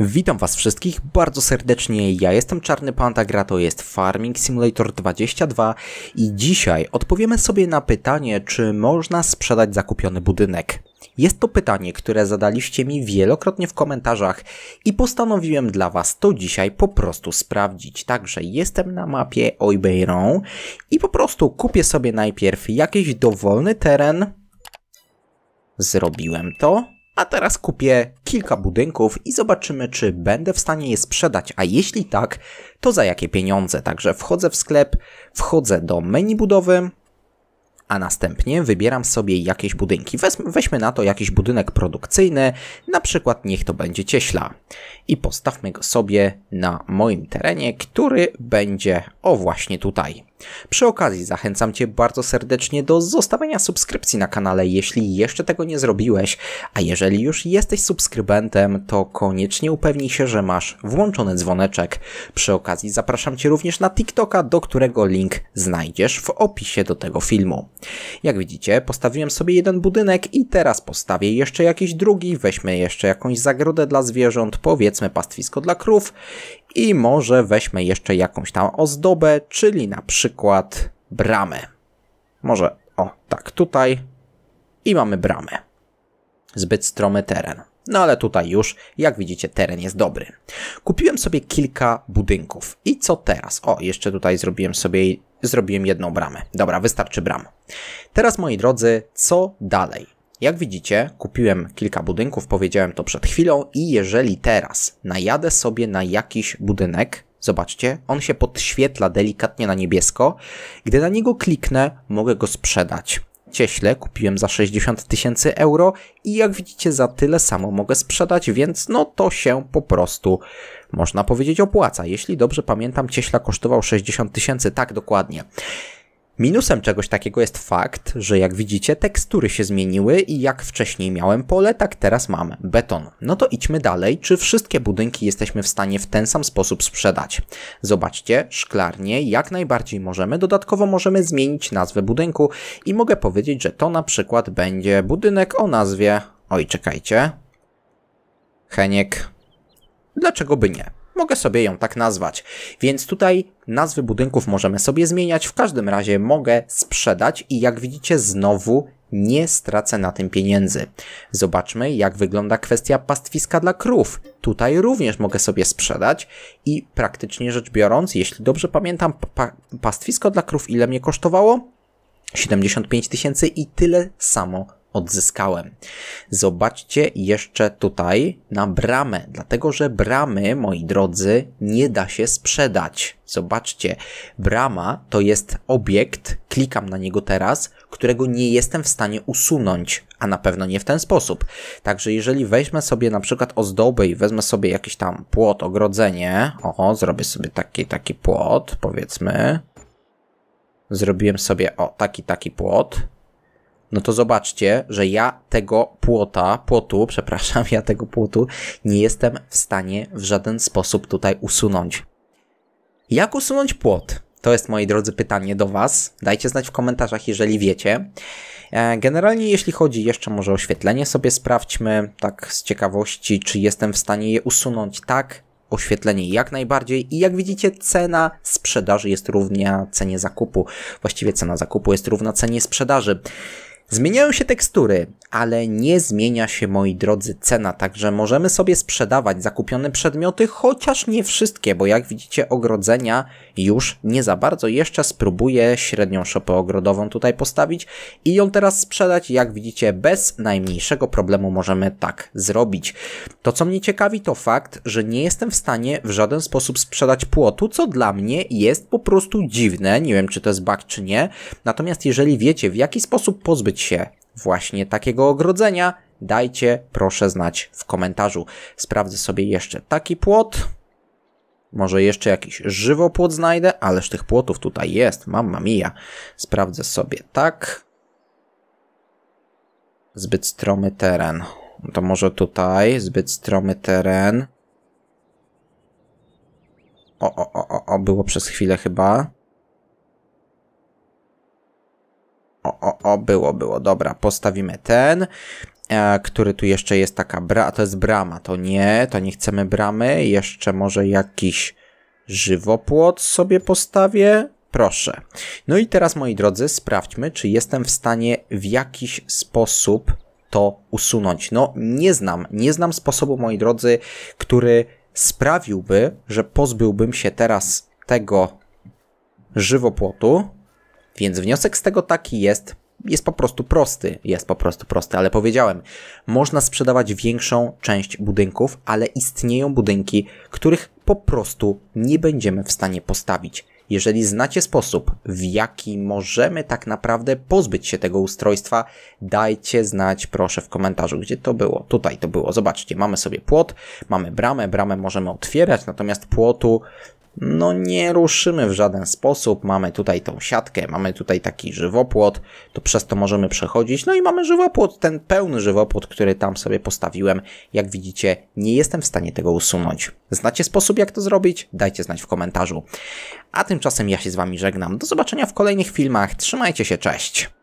Witam was wszystkich bardzo serdecznie, ja jestem Czarny Panda, gra to jest Farming Simulator 22 i dzisiaj odpowiemy sobie na pytanie, czy można sprzedać zakupiony budynek. Jest to pytanie, które zadaliście mi wielokrotnie w komentarzach i postanowiłem dla was to dzisiaj po prostu sprawdzić. Także jestem na mapie Oibeiron i po prostu kupię sobie najpierw jakiś dowolny teren. Zrobiłem to. A teraz kupię kilka budynków i zobaczymy, czy będę w stanie je sprzedać, a jeśli tak, to za jakie pieniądze. Także wchodzę w sklep, wchodzę do menu budowy, a następnie wybieram sobie jakieś budynki. weźmy na to jakiś budynek produkcyjny, na przykład niech to będzie cieśla. I postawmy go sobie na moim terenie, który będzie o właśnie tutaj. Przy okazji zachęcam Cię bardzo serdecznie do zostawienia subskrypcji na kanale, jeśli jeszcze tego nie zrobiłeś, a jeżeli już jesteś subskrybentem, to koniecznie upewnij się, że masz włączony dzwoneczek. Przy okazji zapraszam Cię również na TikToka, do którego link znajdziesz w opisie do tego filmu. Jak widzicie, postawiłem sobie jeden budynek i teraz postawię jeszcze jakiś drugi, weźmy jeszcze jakąś zagrodę dla zwierząt, powiedzmy pastwisko dla krów i może weźmy jeszcze jakąś tam ozdobę, czyli na przykład bramę. Może, o tak, tutaj i mamy bramę. Zbyt stromy teren. No ale tutaj już, jak widzicie, teren jest dobry. Kupiłem sobie kilka budynków. I co teraz? O, jeszcze tutaj zrobiłem sobie zrobiłem jedną bramę. Dobra, wystarczy bram. Teraz moi drodzy, co dalej? Jak widzicie, kupiłem kilka budynków, powiedziałem to przed chwilą i jeżeli teraz najadę sobie na jakiś budynek, zobaczcie, on się podświetla delikatnie na niebiesko, gdy na niego kliknę, mogę go sprzedać. Cieśle kupiłem za 60 tysięcy euro i jak widzicie za tyle samo mogę sprzedać, więc no to się po prostu można powiedzieć opłaca. Jeśli dobrze pamiętam, cieśla kosztował 60 tysięcy, tak dokładnie. Minusem czegoś takiego jest fakt, że jak widzicie tekstury się zmieniły i jak wcześniej miałem pole, tak teraz mam beton. No to idźmy dalej, czy wszystkie budynki jesteśmy w stanie w ten sam sposób sprzedać. Zobaczcie, szklarnie jak najbardziej możemy, dodatkowo możemy zmienić nazwę budynku i mogę powiedzieć, że to na przykład będzie budynek o nazwie... Oj, czekajcie. Heniek. Dlaczego by nie? Mogę sobie ją tak nazwać. Więc tutaj nazwy budynków możemy sobie zmieniać. W każdym razie mogę sprzedać i jak widzicie znowu nie stracę na tym pieniędzy. Zobaczmy, jak wygląda kwestia pastwiska dla krów. Tutaj również mogę sobie sprzedać i praktycznie rzecz biorąc, jeśli dobrze pamiętam, pa pastwisko dla krów ile mnie kosztowało? 75 tysięcy i tyle samo odzyskałem. Zobaczcie jeszcze tutaj na bramę, dlatego że bramy, moi drodzy, nie da się sprzedać. Zobaczcie, brama to jest obiekt, klikam na niego teraz, którego nie jestem w stanie usunąć, a na pewno nie w ten sposób. Także jeżeli weźmę sobie na przykład ozdoby i wezmę sobie jakiś tam płot, ogrodzenie, oho, zrobię sobie taki, taki płot, powiedzmy, zrobiłem sobie o taki taki płot no to zobaczcie, że ja tego płota, płotu, przepraszam, ja tego płotu nie jestem w stanie w żaden sposób tutaj usunąć. Jak usunąć płot? To jest, moi drodzy, pytanie do Was. Dajcie znać w komentarzach, jeżeli wiecie. E, generalnie, jeśli chodzi jeszcze może o oświetlenie, sobie sprawdźmy tak z ciekawości, czy jestem w stanie je usunąć tak, oświetlenie jak najbardziej i jak widzicie cena sprzedaży jest równa cenie zakupu. Właściwie cena zakupu jest równa cenie sprzedaży. Zmieniają się tekstury, ale nie zmienia się, moi drodzy, cena, także możemy sobie sprzedawać zakupione przedmioty, chociaż nie wszystkie, bo jak widzicie, ogrodzenia już nie za bardzo. Jeszcze spróbuję średnią szopę ogrodową tutaj postawić i ją teraz sprzedać. Jak widzicie, bez najmniejszego problemu możemy tak zrobić. To, co mnie ciekawi, to fakt, że nie jestem w stanie w żaden sposób sprzedać płotu, co dla mnie jest po prostu dziwne. Nie wiem, czy to jest bug, czy nie. Natomiast jeżeli wiecie, w jaki sposób pozbyć nauczyć się właśnie takiego ogrodzenia, dajcie proszę znać w komentarzu. Sprawdzę sobie jeszcze taki płot. Może jeszcze jakiś żywopłot znajdę, ależ tych płotów tutaj jest, mamma mia. Sprawdzę sobie tak. Zbyt stromy teren. No to może tutaj, zbyt stromy teren. O, o, o, o, było przez chwilę chyba. o, o, o, było, było, dobra, postawimy ten, e, który tu jeszcze jest taka bra, to jest brama, to nie, to nie chcemy bramy, jeszcze może jakiś żywopłot sobie postawię, proszę. No i teraz, moi drodzy, sprawdźmy, czy jestem w stanie w jakiś sposób to usunąć. No, nie znam, nie znam sposobu, moi drodzy, który sprawiłby, że pozbyłbym się teraz tego żywopłotu, więc wniosek z tego taki jest, jest po prostu prosty, jest po prostu prosty, ale powiedziałem, można sprzedawać większą część budynków, ale istnieją budynki, których po prostu nie będziemy w stanie postawić. Jeżeli znacie sposób, w jaki możemy tak naprawdę pozbyć się tego ustrojstwa, dajcie znać proszę w komentarzu, gdzie to było. Tutaj to było. Zobaczcie, mamy sobie płot, mamy bramę, bramę możemy otwierać, natomiast płotu no nie ruszymy w żaden sposób. Mamy tutaj tą siatkę, mamy tutaj taki żywopłot, to przez to możemy przechodzić. No i mamy żywopłot, ten pełny żywopłot, który tam sobie postawiłem. Jak widzicie, nie jestem w stanie tego usunąć. Znacie sposób, jak to zrobić? Dajcie znać w komentarzu. A tymczasem ja się z Wami żegnam. Do zobaczenia w kolejnych filmach. Trzymajcie się, cześć!